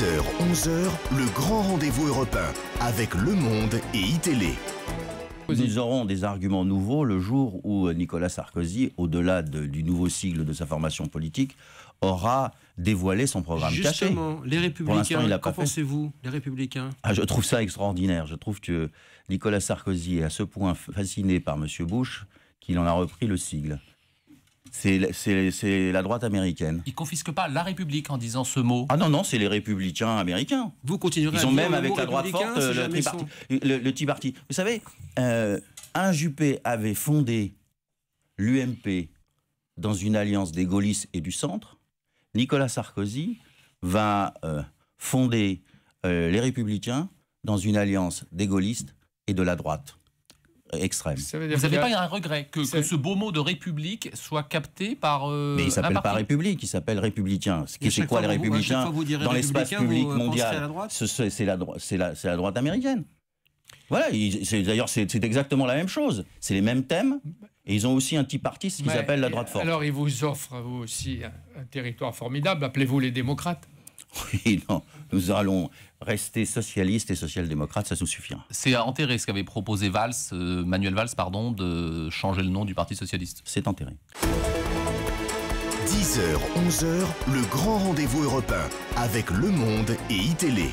11h, le grand rendez-vous européen avec Le Monde et iTélé. Nous aurons des arguments nouveaux le jour où euh, Nicolas Sarkozy, au-delà du nouveau sigle de sa formation politique, aura dévoilé son programme Justement, caché. Justement, les Républicains, qu'en pensez-vous, les Républicains ah, Je trouve ça extraordinaire. Je trouve que Nicolas Sarkozy est à ce point fasciné par M. Bush qu'il en a repris le sigle. C'est la droite américaine. Ils confisquent pas la République en disant ce mot. Ah non, non, c'est les républicains américains. Vous continuerez Ils ont même avec la droite forte le Tea, party, le, Vous savez, euh, un Juppé avait fondé l'UMP dans une alliance des gaullistes et du centre. Nicolas Sarkozy va euh, fonder euh, les républicains dans une alliance des gaullistes et de la droite extrême. Vous n'avez pas un regret que, ce beau mot de république soit capté par. Euh, Mais il s'appelle pas république, il s'appelle républicain. C'est quoi les républicains vous, dans l'espace public euh, mondial C'est la, la droite américaine. Voilà, d'ailleurs, c'est exactement la même chose. C'est les mêmes thèmes. Et ils ont aussi un petit parti, ce qu'ils appellent la droite forte. Alors, ils vous offrent, aussi, un territoire formidable. Appelez-vous les démocrates. Oui, non, nous allons rester socialistes et social-démocrates, ça nous suffira. C'est à enterrer ce qu'avait proposé Valls, euh, Manuel Valls, pardon, de changer le nom du Parti socialiste. C'est enterré. 10h, 11h, le grand rendez-vous européen avec Le Monde et ITélé.